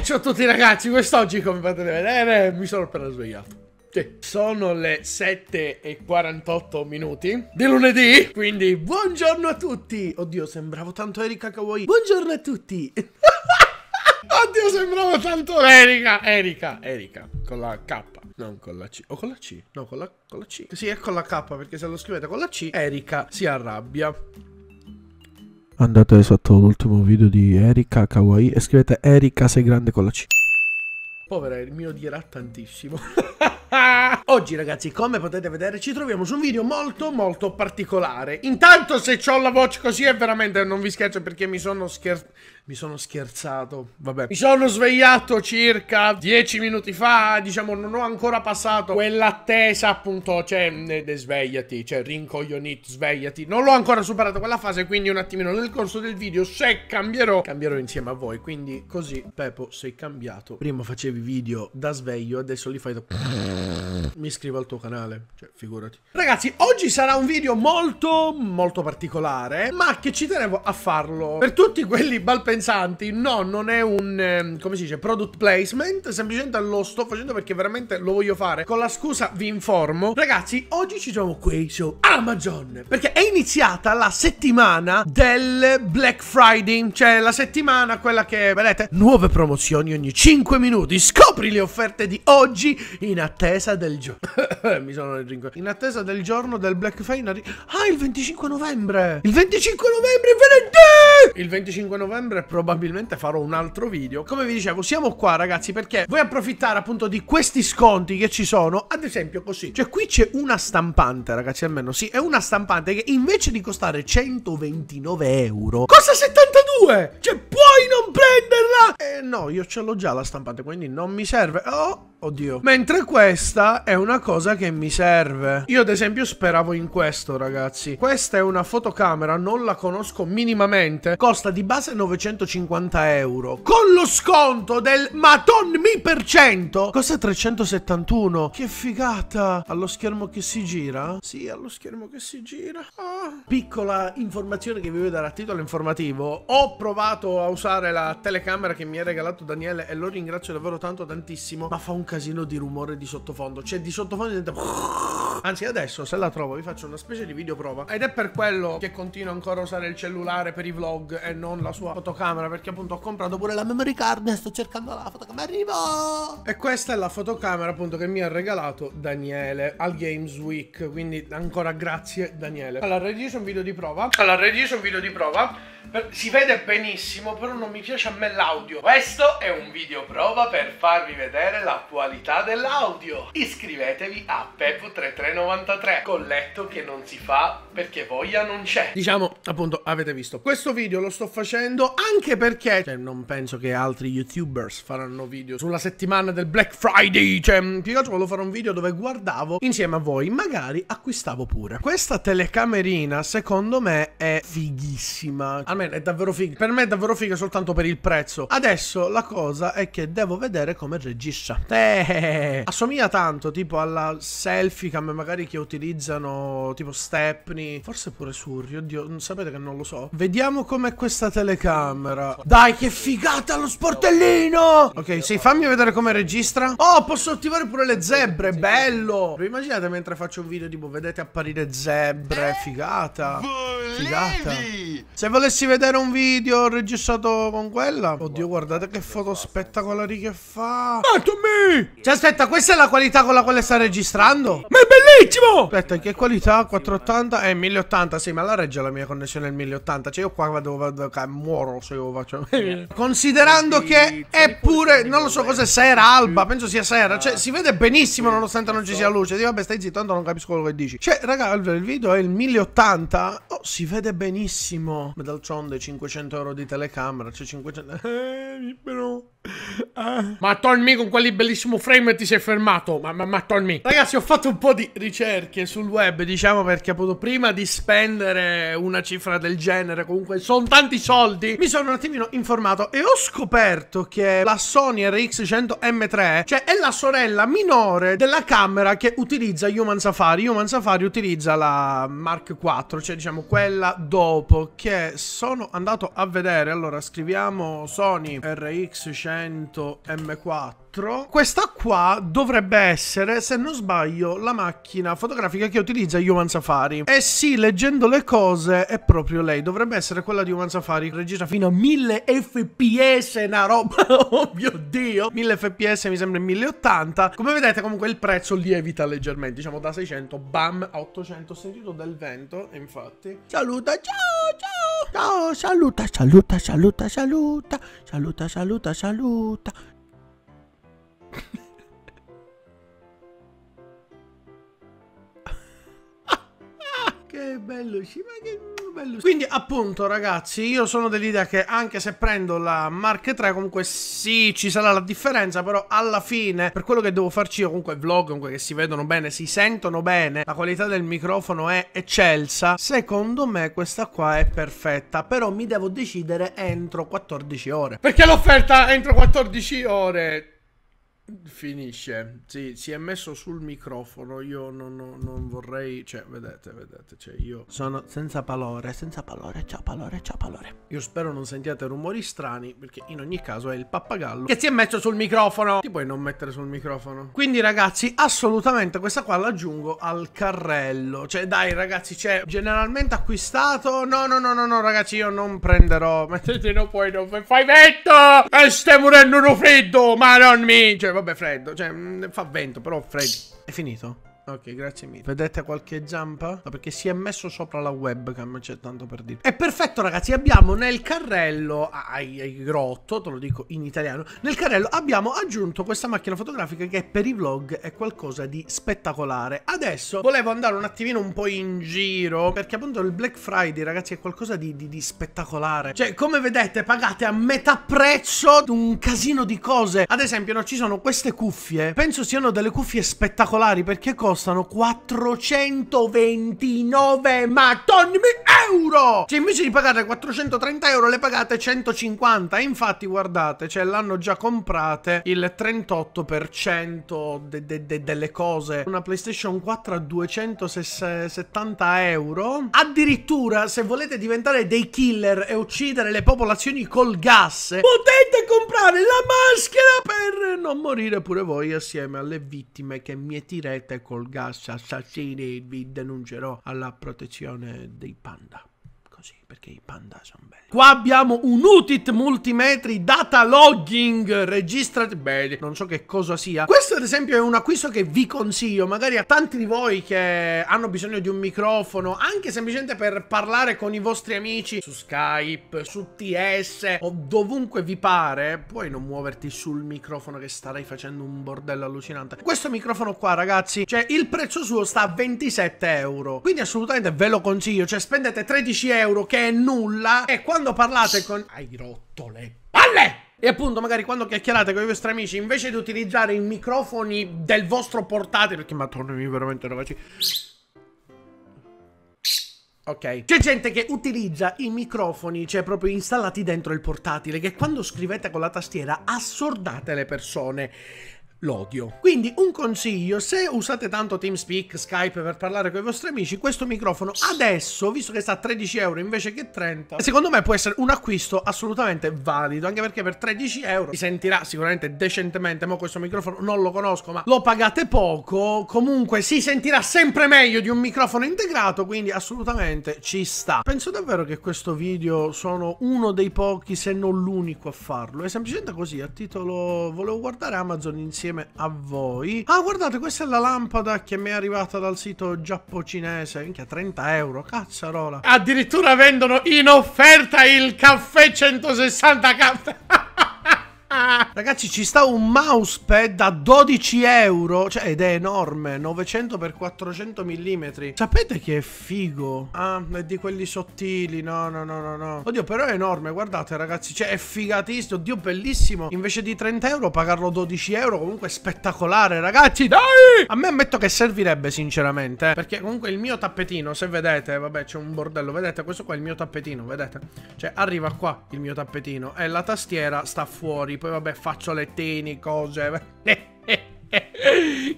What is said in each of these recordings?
ciao a tutti ragazzi, quest'oggi come potete vedere mi sono appena svegliato. Sì. Sono le 7 e 48 minuti di lunedì, quindi buongiorno a tutti. Oddio, sembravo tanto Erika Kawaii. Buongiorno a tutti. Oddio, sembravo tanto Erika. Erika, Erika, con la K. Non con la C. O con la C? No, con la, con la C. Sì, è con la K, perché se lo scrivete con la C, Erika si arrabbia andate sotto l'ultimo video di Erika Kawaii e scrivete Erika sei grande con la C povera il mio dirà tantissimo Oggi ragazzi come potete vedere ci troviamo su un video molto molto particolare Intanto se ho la voce così è veramente non vi scherzo perché mi sono scherzato mi sono scherzato, vabbè. Mi sono svegliato circa 10 minuti fa, diciamo non ho ancora passato quell'attesa appunto, cioè ne, svegliati, cioè rincoglionito, svegliati. Non l'ho ancora superato quella fase, quindi un attimino nel corso del video se cambierò, cambierò insieme a voi. Quindi così, Pepo, sei cambiato. Prima facevi video da sveglio, adesso li fai da... Mi iscrivo al tuo canale, cioè figurati. Ragazzi, oggi sarà un video molto, molto particolare, ma che ci tenevo a farlo. Per tutti quelli balpensanti, no, non è un, ehm, come si dice, product placement, semplicemente lo sto facendo perché veramente lo voglio fare. Con la scusa vi informo. Ragazzi, oggi ci troviamo qui su Amazon, perché è iniziata la settimana del Black Friday, cioè la settimana quella che, vedete, nuove promozioni ogni 5 minuti. Scopri le offerte di oggi in attesa attesa del giorno. Mi sono rincordato. In attesa del giorno del Black Friday. Ah, il 25 novembre! Il 25 novembre venerdì! Il 25 novembre probabilmente farò un altro video. Come vi dicevo, siamo qua, ragazzi, perché vuoi approfittare appunto di questi sconti che ci sono. Ad esempio, così. Cioè, qui c'è una stampante, ragazzi, almeno sì. È una stampante che invece di costare 129 euro, costa 72! Cioè, puoi non prenderla! Eh, no, io ce l'ho già la stampante, quindi non mi serve. Oh! Oddio. Mentre questa è una cosa che mi serve. Io ad esempio speravo in questo, ragazzi. Questa è una fotocamera, non la conosco minimamente. Costa di base 950 euro. Con lo sconto del Maton Mi per cento. Costa 371. Che figata. Allo schermo che si gira? Sì, allo schermo che si gira. Ah. Piccola informazione che vi voglio dare a titolo informativo. Ho provato a usare la telecamera che mi ha regalato Daniele e lo ringrazio davvero tanto tantissimo, ma fa un casino di rumore di sottofondo. Cioè, di sottofondo diventa... Anzi, adesso se la trovo vi faccio una specie di video prova. Ed è per quello che continuo ancora a usare il cellulare per i vlog e non la sua fotocamera. Perché appunto ho comprato pure la memory card e sto cercando la fotocamera. Arrivo! E questa è la fotocamera appunto che mi ha regalato Daniele al Games Week. Quindi ancora grazie Daniele. Allora, registra un video di prova. Allora, registra un video di prova si vede benissimo però non mi piace a me l'audio questo è un video prova per farvi vedere la qualità dell'audio iscrivetevi a pep3393 colletto che non si fa perché voglia non c'è diciamo appunto avete visto questo video lo sto facendo anche perché cioè, non penso che altri youtubers faranno video sulla settimana del Black Friday cioè mm, più che altro volevo fare un video dove guardavo insieme a voi magari acquistavo pure questa telecamerina secondo me è fighissima me è davvero figa. Per me è davvero figa soltanto per il prezzo. Adesso la cosa è che devo vedere come registra. Eh, assomiglia tanto tipo alla selfie cam magari che utilizzano tipo Stepney. Forse pure Surri, oddio, mm, sapete che non lo so. Vediamo com'è questa telecamera. Dai, che figata lo sportellino! Ok, sì, fammi vedere come registra. Oh, posso attivare pure le zebre, bello! Immaginate mentre faccio un video tipo vedete apparire zebre, figata. Figata. Se volessi vedere un video registrato con quella Oddio guardate che foto spettacolari che fa Ma Ah, Tommy! Cioè aspetta questa è la qualità con la quale sta registrando Ma è bellissimo Bellissimo! Aspetta, che qualità? 480? Eh, 1080, sì, ma la regge la mia connessione al 1080. Cioè, io qua vado, vado, vado muoro se io faccio. Considerando che è pure, non lo so cos'è, sera alba, penso sia sera. Cioè, ah, si vede benissimo nonostante non ci sia luce. Sì, vabbè, stai zitto, tanto non capisco quello che dici. Cioè, raga, il video è il 1080. Oh, si vede benissimo. Ma d'altronde 500 euro di telecamera, cioè 500... Eh, però... Ah. Ma Tommy con quelli bellissimo frame ti sei fermato. Ma, ma, ma Tommy. Ragazzi, ho fatto un po' di ricerca ricerche sul web, diciamo perché appunto prima di spendere una cifra del genere, comunque sono tanti soldi, mi sono un attimino informato e ho scoperto che la Sony RX100M3, cioè è la sorella minore della camera che utilizza Human Safari. Human Safari utilizza la Mark IV, cioè diciamo quella dopo che sono andato a vedere. Allora scriviamo Sony RX100M4 4. Questa qua dovrebbe essere, se non sbaglio, la macchina fotografica che utilizza Human Safari. E sì, leggendo le cose, è proprio lei. Dovrebbe essere quella di Human Safari. Registra fino a 1000 fps, una roba, oh mio Dio. 1000 fps mi sembra 1080. Come vedete, comunque, il prezzo lievita leggermente. Diciamo, da 600, bam, a 800. Ho sentito del vento, infatti. Saluta, ciao, ciao. Ciao, saluta, saluta, saluta, saluta. Saluta, saluta, saluta. che bello ma che bello quindi appunto ragazzi io sono dell'idea che anche se prendo la Mark 3 comunque sì ci sarà la differenza però alla fine per quello che devo farci io comunque vlog comunque che si vedono bene si sentono bene la qualità del microfono è eccelsa secondo me questa qua è perfetta però mi devo decidere entro 14 ore perché l'offerta entro 14 ore Finisce, sì, si è messo sul microfono, io non, non, non vorrei, cioè vedete, vedete, cioè io... Sono senza palore, senza palore, ciao palore, ciao palore. Io spero non sentiate rumori strani, perché in ogni caso è il pappagallo che si è messo sul microfono. Ti puoi non mettere sul microfono? Quindi ragazzi, assolutamente questa qua l'aggiungo al carrello, cioè dai ragazzi, c'è cioè, generalmente acquistato, no no no no no ragazzi, io non prenderò, mettetelo poi dove fai vento e eh, stai morendo freddo, ma non mi... Cioè, vabbè, freddo. Cioè, mm, fa vento, però freddo. È finito? Ok, grazie mille. Vedete qualche giampa? No, perché si è messo sopra la webcam, c'è tanto per dire. E perfetto, ragazzi, abbiamo nel carrello, ai, ai, grotto, te lo dico in italiano, nel carrello abbiamo aggiunto questa macchina fotografica che per i vlog è qualcosa di spettacolare. Adesso volevo andare un attimino un po' in giro, perché appunto il Black Friday, ragazzi, è qualcosa di, di, di spettacolare. Cioè, come vedete, pagate a metà prezzo un casino di cose. Ad esempio, no, ci sono queste cuffie. Penso siano delle cuffie spettacolari, perché cosa? costano 429 mattoni euro! Cioè invece di pagare 430 euro le pagate 150 e infatti guardate, cioè l'hanno già comprate il 38% de de de delle cose. Una PlayStation 4 a 270 euro. Addirittura se volete diventare dei killer e uccidere le popolazioni col gas, potete comprare la maschera per non morire pure voi assieme alle vittime che mietirete col col gas assassini vi denuncerò alla protezione dei panda. Così perché i panda sono belli. Qua abbiamo un UTIT multimetri data logging, registrati bene, non so che cosa sia. Questo ad esempio è un acquisto che vi consiglio, magari a tanti di voi che hanno bisogno di un microfono, anche semplicemente per parlare con i vostri amici su Skype, su TS o dovunque vi pare, puoi non muoverti sul microfono che starai facendo un bordello allucinante. Questo microfono qua ragazzi, cioè il prezzo suo sta a 27 euro, quindi assolutamente ve lo consiglio, cioè spendete 13 euro che è nulla e quando parlate con... Hai rotto le palle! E appunto magari quando chiacchierate con i vostri amici invece di utilizzare i microfoni del vostro portatile... Perché madonna mi veramente ragazzi... Ok. C'è gente che utilizza i microfoni, cioè proprio installati dentro il portatile, che quando scrivete con la tastiera assordate le persone l'odio. Quindi un consiglio, se usate tanto TeamSpeak, Skype per parlare con i vostri amici, questo microfono adesso, visto che sta a 13 euro invece che 30, secondo me può essere un acquisto assolutamente valido, anche perché per 13 euro si sentirà sicuramente decentemente, ma questo microfono non lo conosco, ma lo pagate poco, comunque si sentirà sempre meglio di un microfono integrato, quindi assolutamente ci sta. Penso davvero che questo video sono uno dei pochi, se non l'unico a farlo, è semplicemente così, a titolo volevo guardare Amazon insieme insieme a voi. Ah, guardate, questa è la lampada che mi è arrivata dal sito giappo-cinese. Minchia, 30 euro, cazzarola. Addirittura vendono in offerta il caffè 160 caffè. Ragazzi ci sta un mousepad da 12 euro Cioè ed è enorme 900 x 400 mm Sapete che è figo? Ah è di quelli sottili No no no no no Oddio però è enorme Guardate ragazzi Cioè è figatissimo Oddio bellissimo Invece di 30 euro pagarlo 12 euro Comunque è spettacolare ragazzi Dai A me ammetto che servirebbe sinceramente eh. Perché comunque il mio tappetino Se vedete Vabbè c'è un bordello Vedete questo qua è il mio tappetino Vedete Cioè arriva qua il mio tappetino E la tastiera sta fuori poi vabbè faccio le teni, cose.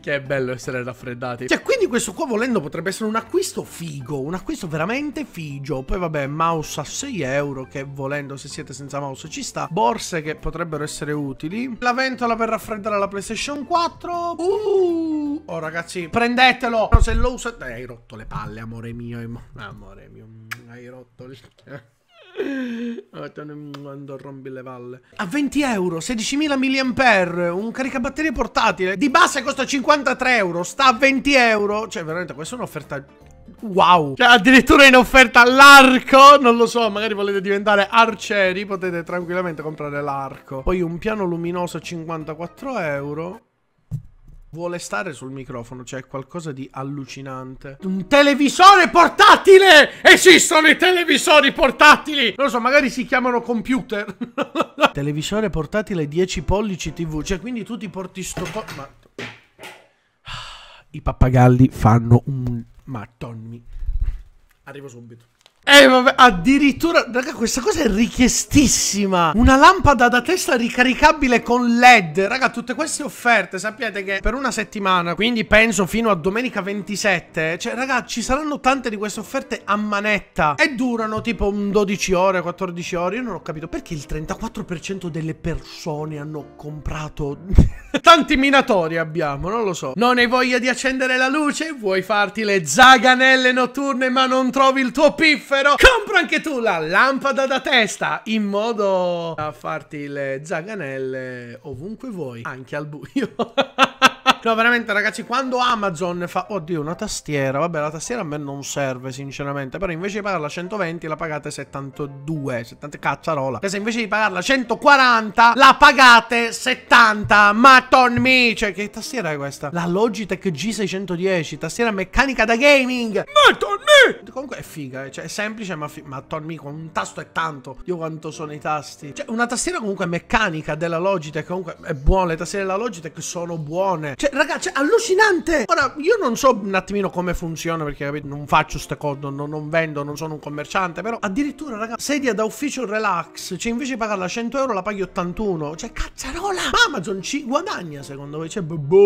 che bello essere raffreddati. Cioè, quindi questo qua volendo potrebbe essere un acquisto figo, un acquisto veramente figo. Poi vabbè, mouse a 6 euro che volendo se siete senza mouse ci sta. Borse che potrebbero essere utili. La ventola per raffreddare la PlayStation 4. Uh! Oh ragazzi, prendetelo. Se lo usate... Eh, hai rotto le palle, amore mio. Amore mio, hai rotto le... Quando ah, te rompi le valle. A 20 euro, 16.000 mAh, un caricabatterie portatile. Di base costa 53 euro, sta a 20 euro. Cioè, veramente, questa è un'offerta Wow Cioè addirittura in offerta l'arco Non lo so magari volete diventare arcieri Potete tranquillamente comprare l'arco Poi un piano luminoso 54 euro vuole stare sul microfono, cioè qualcosa di allucinante. Un televisore portatile! Esistono i televisori portatili! Non lo so, magari si chiamano computer. televisore portatile 10 pollici TV, cioè quindi tu ti porti sto co... Ma... I pappagalli fanno un... Ma Madonna. Arrivo subito. Eh vabbè, addirittura, raga, questa cosa è richiestissima. Una lampada da testa ricaricabile con LED. Raga, tutte queste offerte, sappiate che per una settimana, quindi penso fino a domenica 27, cioè, raga, ci saranno tante di queste offerte a manetta. E durano tipo un 12 ore, 14 ore. Io non ho capito perché il 34% delle persone hanno comprato... Tanti minatori abbiamo, non lo so. Non hai voglia di accendere la luce? Vuoi farti le zaganelle notturne ma non trovi il tuo piff? Calorifero, compra anche tu la lampada da testa in modo da farti le zaganelle ovunque vuoi, anche al buio. No, veramente, ragazzi, quando Amazon fa... Oddio, una tastiera. Vabbè, la tastiera a me non serve, sinceramente. Però invece di pagarla 120, la pagate 72. 70... Cazzarola. Cioè, se invece di pagarla 140, la pagate 70. Ma me! Cioè, che tastiera è questa? La Logitech G610, tastiera meccanica da gaming. Madonna me! Comunque è figa, eh, cioè, è semplice, ma... Fi... Ma me, con un tasto è tanto. Dio quanto sono i tasti. Cioè, una tastiera comunque meccanica della Logitech. Comunque è buona. Le tastiere della Logitech sono buone. Cioè, ragazzi, allucinante! Ora, io non so un attimino come funziona, perché capito, non faccio ste cose, non, non, vendo, non sono un commerciante, però addirittura, ragazzi, sedia da ufficio relax, cioè invece di pagarla 100 euro la paghi 81, cioè cazzarola! Ma Amazon ci guadagna, secondo voi? Cioè, boh, boh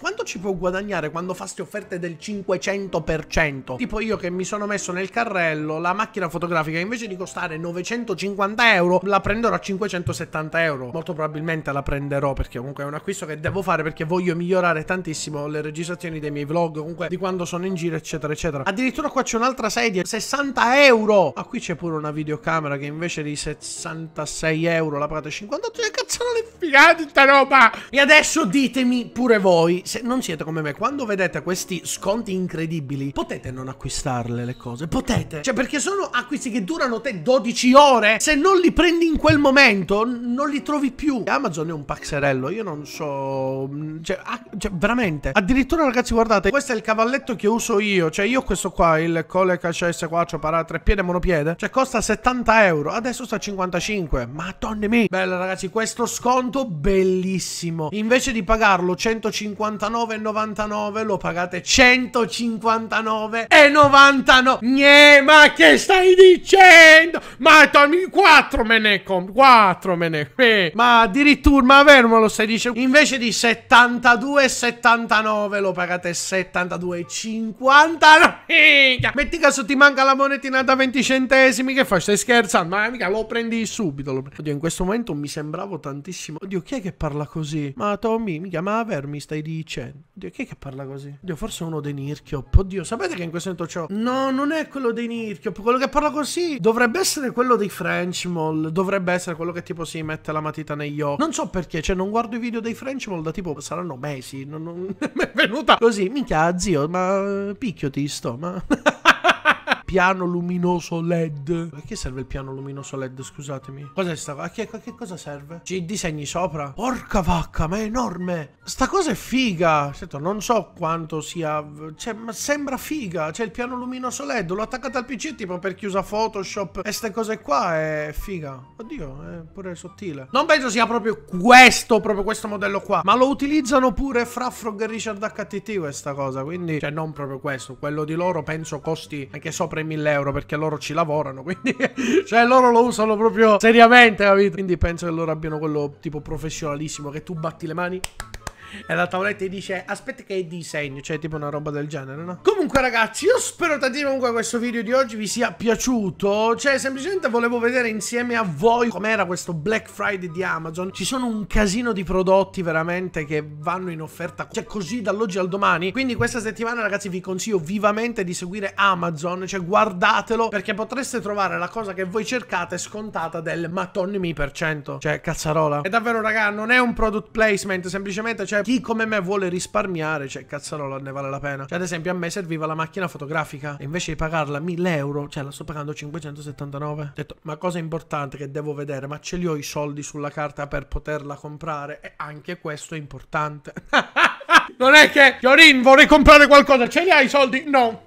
quanto ci può guadagnare quando fa ste offerte del 500%? Tipo io che mi sono messo nel carrello la macchina fotografica, invece di costare 950 euro, la prenderò a 570 euro. Molto probabilmente la prenderò, perché comunque è un acquisto che devo fare perché voglio migliorare migliorare tantissimo le registrazioni dei miei vlog, comunque di quando sono in giro, eccetera, eccetera. Addirittura qua c'è un'altra sedia, 60 euro! Ma qui c'è pure una videocamera che invece di 66 euro la pagate 58, che cazzo non è figata sta roba! E adesso ditemi pure voi, se non siete come me, quando vedete questi sconti incredibili, potete non acquistarle le cose? Potete! Cioè perché sono acquisti che durano te 12 ore, se non li prendi in quel momento non li trovi più. Amazon è un paxerello, io non so... Mm, cioè, cioè, veramente. Addirittura, ragazzi, guardate, questo è il cavalletto che uso io. Cioè, io ho questo qua, il Coleca CS4 para tre piede monopiede, cioè costa 70 euro. Adesso sta a 55. Madonna mia. Bello, ragazzi, questo sconto bellissimo. Invece di pagarlo 159,99, lo pagate 159,99. Gne, ma che stai dicendo? Ma togli 4 me ne compro. 4 me ne... Eh. Ma addirittura, ma vero me lo stai dicendo? Invece di 72 79 lo pagate 72,50 metti caso ti manca la monetina da 20 centesimi che fai stai scherzando ma mica lo prendi subito lo prendi. oddio in questo momento mi sembravo tantissimo oddio chi è che parla così ma Tommy mi chiama Aver mi stai dicendo Oddio, chi è che parla così? Oddio, forse uno dei Nirchiop. Oddio, sapete che in questo momento c'ho... No, non è quello dei Nirchiop. Quello che parla così dovrebbe essere quello dei Frenchmall. Dovrebbe essere quello che tipo si mette la matita negli occhi. Non so perché, cioè non guardo i video dei Frenchmall da tipo... Saranno mesi. Non, non... è venuta così. Minchia, zio, ma eh, picchio ti sto, ma... piano luminoso LED. A che serve il piano luminoso LED, scusatemi? Cos'è sta cosa? A che, a che cosa serve? Ci disegni sopra? Porca vacca, ma è enorme! Sta cosa è figa! Certo, non so quanto sia... Cioè, ma sembra figa! C'è il piano luminoso LED, l'ho attaccato al PC tipo per chiusa Photoshop e ste cose qua è figa. Oddio, è pure sottile. Non penso sia proprio questo, proprio questo modello qua, ma lo utilizzano pure fra Frog e Richard HTT questa cosa, quindi... Cioè, non proprio questo. Quello di loro penso costi anche sopra sopra 1000 euro perché loro ci lavorano, quindi cioè loro lo usano proprio seriamente, capito? Quindi penso che loro abbiano quello tipo professionalissimo che tu batti le mani e la tavoletta gli dice aspetta che è disegno, cioè tipo una roba del genere, no? Comunque ragazzi, io spero tanti comunque questo video di oggi vi sia piaciuto, cioè semplicemente volevo vedere insieme a voi com'era questo Black Friday di Amazon. Ci sono un casino di prodotti veramente che vanno in offerta, cioè così dall'oggi al domani. Quindi questa settimana ragazzi vi consiglio vivamente di seguire Amazon, cioè guardatelo perché potreste trovare la cosa che voi cercate scontata del mattoni per cento, cioè cazzarola. E davvero raga, non è un product placement, semplicemente cioè cioè, chi come me vuole risparmiare, cioè, cazzarola, ne vale la pena. Cioè, ad esempio, a me serviva la macchina fotografica e invece di pagarla 1000 euro, cioè, la sto pagando 579. Ho detto, ma cosa importante che devo vedere, ma ce li ho i soldi sulla carta per poterla comprare? E anche questo è importante. non è che, Fiorin, vorrei comprare qualcosa, ce li hai i soldi? No.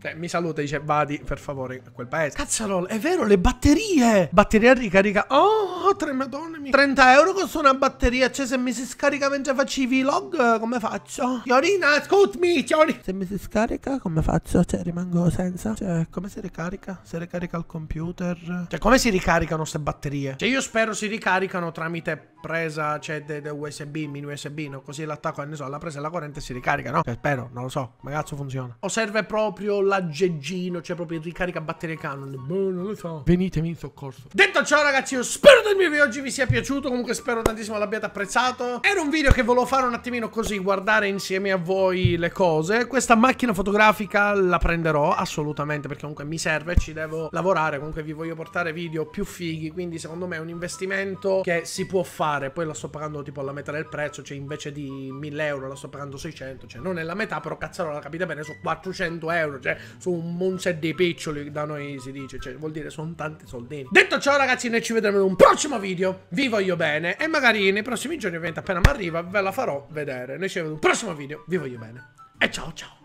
Eh, mi saluta e dice vadi per favore a quel paese. Cazzarol, è vero, le batterie. Batteria ricarica. Oh, tre madonna mia. 30 euro costa una batteria. Cioè, se mi si scarica mentre faccio i vlog, come faccio? Fiorina, ascoltami, Fiori. Se mi si scarica, come faccio? Cioè, rimango senza. Cioè, come si ricarica? Si ricarica il computer? Cioè, come si ricaricano queste batterie? Cioè, io spero si ricaricano tramite presa, cioè, de, de USB, mini USB, no? Così l'attacco, ne so, la presa e la corrente si ricarica, no? Cioè, spero, non lo so. Ma cazzo funziona? O serve proprio l'aggeggino, cioè proprio il ricarica batteria canon. Boh, non lo so. Venitemi in soccorso. Detto ciò, ragazzi, io spero del mio video oggi vi sia piaciuto. Comunque spero tantissimo l'abbiate apprezzato. Era un video che volevo fare un attimino così, guardare insieme a voi le cose. Questa macchina fotografica la prenderò assolutamente perché comunque mi serve, ci devo lavorare. Comunque vi voglio portare video più fighi, quindi secondo me è un investimento che si può fare. Poi la sto pagando tipo alla metà del prezzo, cioè invece di 1000 euro la sto pagando 600, cioè non è la metà, però cazzarola capite bene, sono 400 euro, cioè sono un set di piccioli da noi si dice, cioè vuol dire sono tanti soldini. Detto ciò ragazzi noi ci vedremo in un prossimo video, vi voglio bene e magari nei prossimi giorni ovviamente appena mi arriva ve la farò vedere. Noi ci vediamo in un prossimo video, vi voglio bene e ciao ciao.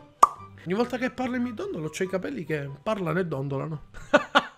Ogni volta che parlo e mi dondolo ho i capelli che parlano e dondolano.